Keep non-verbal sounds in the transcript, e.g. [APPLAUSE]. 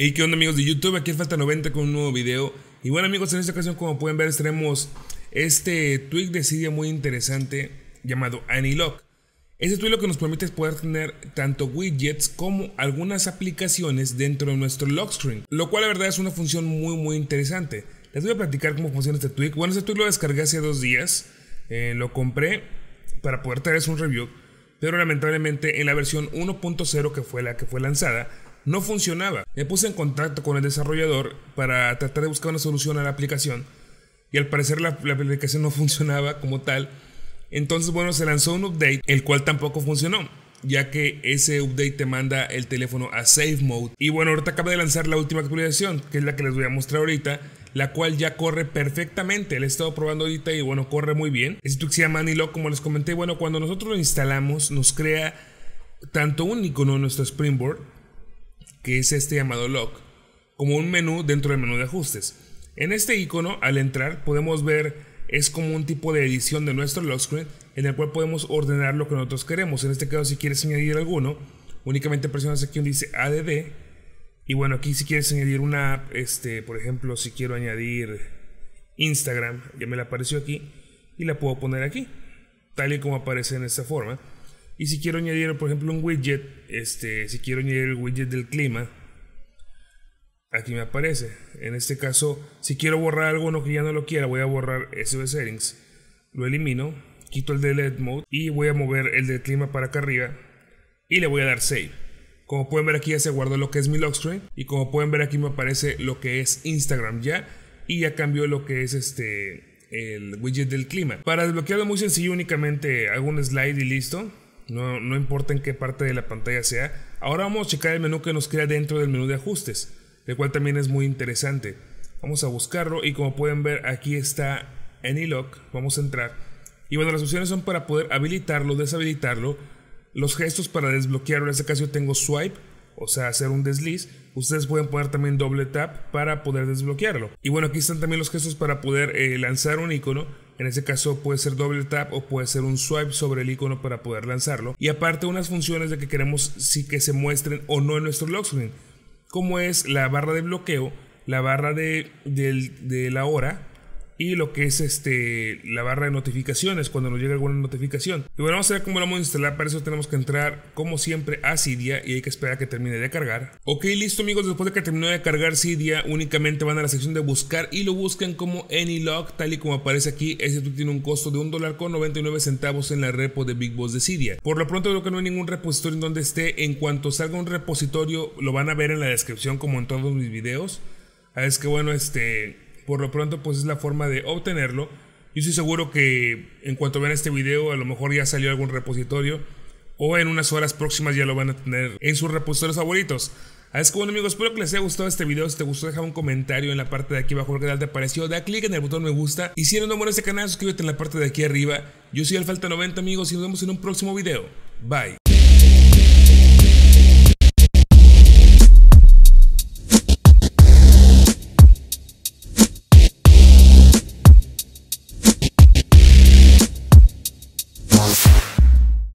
Hey, ¿qué onda amigos de YouTube? Aquí es Falta 90 con un nuevo video. Y bueno amigos, en esta ocasión como pueden ver tenemos este tweak de Cydia muy interesante llamado Anylock, Este tweak lo que nos permite es poder tener tanto widgets como algunas aplicaciones dentro de nuestro lock screen, lo cual la verdad es una función muy muy interesante. Les voy a platicar cómo funciona este tweak. Bueno, este tweak lo descargué hace dos días, eh, lo compré para poder traerles un review, pero lamentablemente en la versión 1.0 que fue la que fue lanzada, no funcionaba. Me puse en contacto con el desarrollador para tratar de buscar una solución a la aplicación y al parecer la, la aplicación no [LAUGHS] funcionaba como tal. Entonces, bueno, se lanzó un update, el cual tampoco funcionó ya que ese update te manda el teléfono a Safe Mode. Y bueno, ahorita acaba de lanzar la última actualización, que es la que les voy a mostrar ahorita, la cual ya corre perfectamente. La he estado probando ahorita y bueno, corre muy bien. se llama Lock, como les comenté, bueno, cuando nosotros lo instalamos nos crea tanto un icono en nuestro Springboard, que es este llamado Lock, como un menú dentro del menú de ajustes. En este icono, al entrar, podemos ver es como un tipo de edición de nuestro lock screen en el cual podemos ordenar lo que nosotros queremos. En este caso, si quieres añadir alguno, únicamente presionas aquí donde dice ADD y bueno, aquí si quieres añadir una app, este, por ejemplo, si quiero añadir Instagram, ya me la apareció aquí y la puedo poner aquí, tal y como aparece en esta forma. Y si quiero añadir, por ejemplo, un widget, este, si quiero añadir el widget del clima, aquí me aparece. En este caso, si quiero borrar algo no que ya no lo quiera, voy a borrar eso settings. Lo elimino, quito el de mode y voy a mover el del clima para acá arriba y le voy a dar save. Como pueden ver aquí ya se guardó lo que es mi screen y como pueden ver aquí me aparece lo que es Instagram ya y ya cambió lo que es este el widget del clima. Para desbloquearlo muy sencillo únicamente hago un slide y listo. No, importa en qué parte de la pantalla sea. Ahora vamos a checar el menú que nos crea dentro del menú de ajustes, el cual también es muy interesante. Vamos a buscarlo y como pueden ver aquí está AnyLock. Vamos a entrar. Y bueno, las opciones son para poder habilitarlo, deshabilitarlo los gestos para desbloquear, en este caso yo tengo swipe, o sea, hacer un desliz. Ustedes pueden poner también doble tap para poder desbloquearlo. Y bueno, aquí están también los gestos para poder eh, lanzar un icono. En este caso puede ser doble tap o puede ser un swipe sobre el icono para poder lanzarlo. Y aparte unas funciones de que queremos sí que se muestren o no en nuestro lock screen. Como es la barra de bloqueo, la barra de, de la hora y lo que es este la barra de notificaciones cuando nos llega alguna notificación. Y bueno, vamos a ver cómo lo vamos a instalar. Para eso tenemos que entrar, como siempre, a Cydia y hay que esperar a que termine de cargar. Ok, listo amigos. Después de que terminó de cargar Cydia, únicamente van a la sección de buscar y lo busquen como AnyLog, tal y como aparece aquí. Este tiene un costo de $1.99 dólar en la repo de Big Boss de Cydia. Por lo pronto creo que no hay ningún repositorio en donde esté. En cuanto salga un repositorio, lo van a ver en la descripción como en todos mis videos. Es que bueno, este por lo pronto pues es la forma de obtenerlo. Yo estoy seguro que en cuanto vean este video a lo mejor ya salió algún repositorio o en unas horas próximas ya lo van a tener en sus repositorios favoritos. Así que bueno amigos, espero que les haya gustado este video, si te gustó deja un comentario en la parte de aquí abajo qué canal. te pareció, da clic en el botón me gusta y si eres nuevo en este canal suscríbete en la parte de aquí arriba. Yo soy Alfalta90 amigos y nos vemos en un próximo video. Bye.